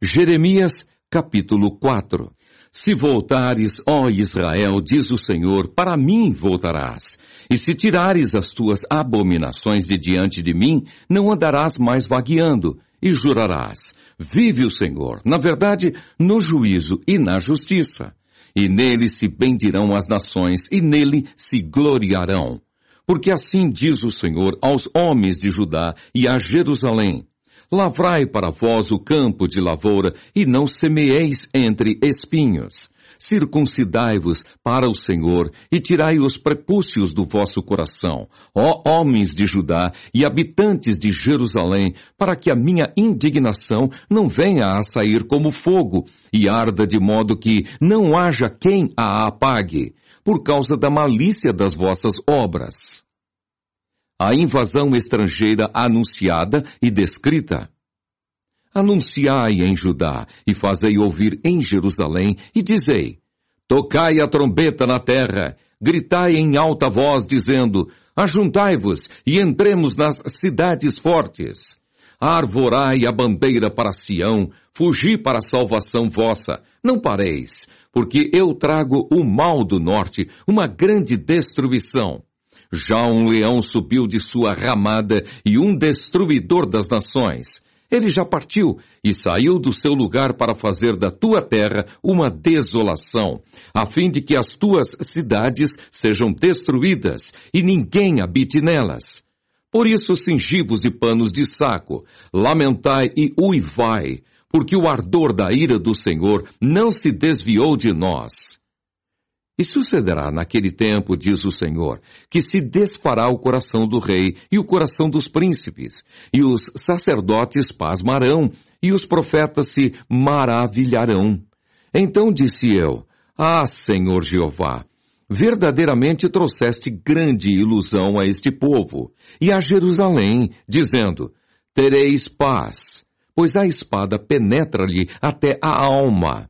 Jeremias capítulo 4 Se voltares, ó Israel, diz o Senhor, para mim voltarás. E se tirares as tuas abominações de diante de mim, não andarás mais vagueando, e jurarás: Vive o Senhor, na verdade, no juízo e na justiça. E nele se bendirão as nações, e nele se gloriarão. Porque assim diz o Senhor aos homens de Judá e a Jerusalém: Lavrai para vós o campo de lavoura, e não semeeis entre espinhos. Circuncidai-vos para o Senhor, e tirai os prepúcios do vosso coração, ó homens de Judá e habitantes de Jerusalém, para que a minha indignação não venha a sair como fogo, e arda de modo que não haja quem a apague, por causa da malícia das vossas obras a invasão estrangeira anunciada e descrita. Anunciai em Judá, e fazei ouvir em Jerusalém, e dizei: Tocai a trombeta na terra, gritai em alta voz, dizendo: Ajuntai-vos e entremos nas cidades fortes. Arvorai a bandeira para Sião, fugi para a salvação vossa, não pareis, porque eu trago o mal do norte, uma grande destruição já um leão subiu de sua ramada e um destruidor das nações. Ele já partiu e saiu do seu lugar para fazer da tua terra uma desolação, a fim de que as tuas cidades sejam destruídas e ninguém habite nelas. Por isso cingivos de panos de saco, lamentai e uivai, porque o ardor da ira do Senhor não se desviou de nós. E sucederá naquele tempo, diz o Senhor, que se desfará o coração do rei e o coração dos príncipes, e os sacerdotes pasmarão, e os profetas se maravilharão. Então disse eu, Ah, Senhor Jeová, verdadeiramente trouxeste grande ilusão a este povo, e a Jerusalém, dizendo, Tereis paz, pois a espada penetra-lhe até a alma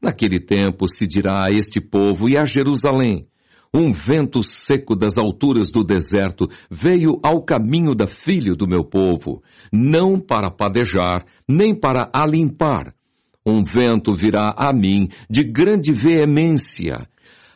Naquele tempo se dirá a este povo e a Jerusalém: Um vento seco das alturas do deserto veio ao caminho da filha do meu povo, não para padejar, nem para alimpar. Um vento virá a mim de grande veemência.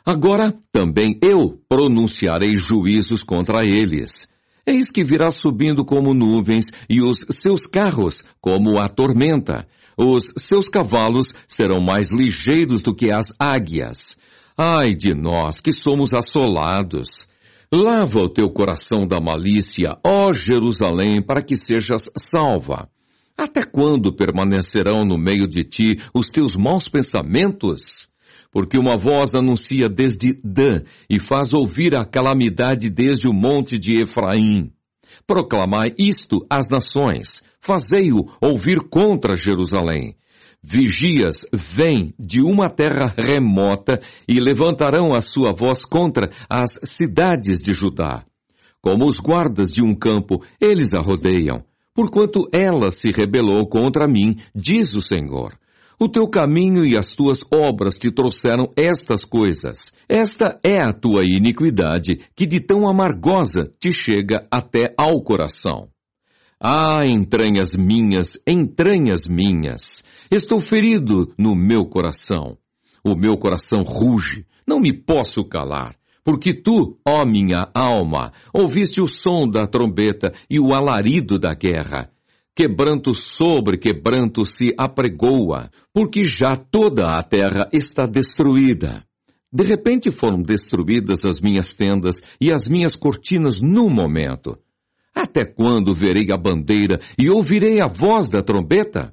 Agora também eu pronunciarei juízos contra eles. Eis que virá subindo como nuvens, e os seus carros como a tormenta os seus cavalos serão mais ligeiros do que as águias. Ai de nós que somos assolados! Lava o teu coração da malícia, ó Jerusalém, para que sejas salva. Até quando permanecerão no meio de ti os teus maus pensamentos? Porque uma voz anuncia desde Dan e faz ouvir a calamidade desde o monte de Efraim. Proclamai isto às nações, fazei-o ouvir contra Jerusalém. Vigias vêm de uma terra remota e levantarão a sua voz contra as cidades de Judá. Como os guardas de um campo, eles a rodeiam, porquanto ela se rebelou contra mim, diz o Senhor. O teu caminho e as tuas obras te trouxeram estas coisas. Esta é a tua iniquidade, que de tão amargosa te chega até ao coração. Ah, entranhas minhas, entranhas minhas! Estou ferido no meu coração. O meu coração ruge, não me posso calar. Porque tu, ó minha alma, ouviste o som da trombeta e o alarido da guerra quebranto sobre quebranto se apregoa, porque já toda a terra está destruída. De repente foram destruídas as minhas tendas e as minhas cortinas num momento. Até quando verei a bandeira e ouvirei a voz da trombeta?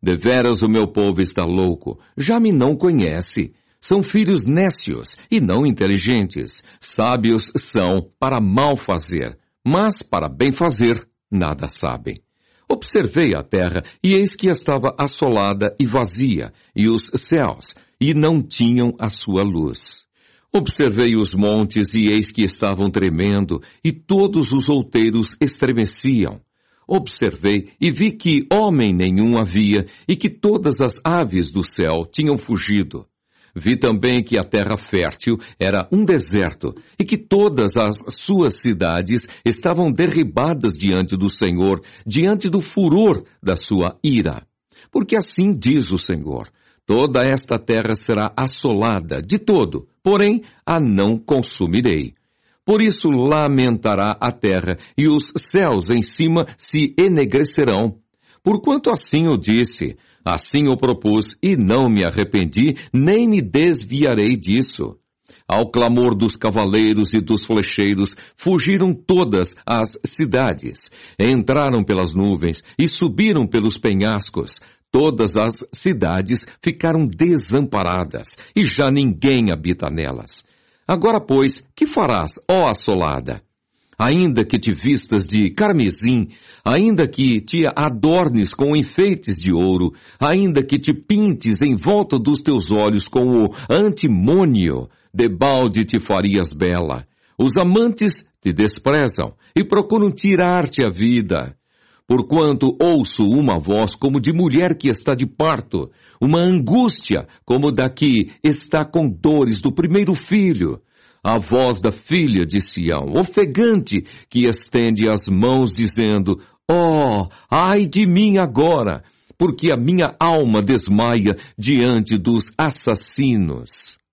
Deveras o meu povo está louco, já me não conhece. São filhos nécios e não inteligentes. Sábios são para mal fazer, mas para bem fazer nada sabem. Observei a terra, e eis que estava assolada e vazia, e os céus, e não tinham a sua luz. Observei os montes, e eis que estavam tremendo, e todos os outeiros estremeciam. Observei e vi que homem nenhum havia, e que todas as aves do céu tinham fugido. Vi também que a terra fértil era um deserto e que todas as suas cidades estavam derribadas diante do Senhor, diante do furor da sua ira. Porque assim diz o Senhor: toda esta terra será assolada de todo, porém a não consumirei. Por isso lamentará a terra, e os céus em cima se enegrecerão. Porquanto assim eu disse, Assim o propus e não me arrependi, nem me desviarei disso. Ao clamor dos cavaleiros e dos flecheiros, fugiram todas as cidades. Entraram pelas nuvens e subiram pelos penhascos. Todas as cidades ficaram desamparadas e já ninguém habita nelas. Agora, pois, que farás, ó assolada? ainda que te vistas de carmesim, ainda que te adornes com enfeites de ouro, ainda que te pintes em volta dos teus olhos com o antimônio, debalde te farias bela. Os amantes te desprezam e procuram tirar-te a vida. Porquanto ouço uma voz como de mulher que está de parto, uma angústia como da que está com dores do primeiro filho a voz da filha de Sião, ofegante, que estende as mãos dizendo, Oh, ai de mim agora, porque a minha alma desmaia diante dos assassinos.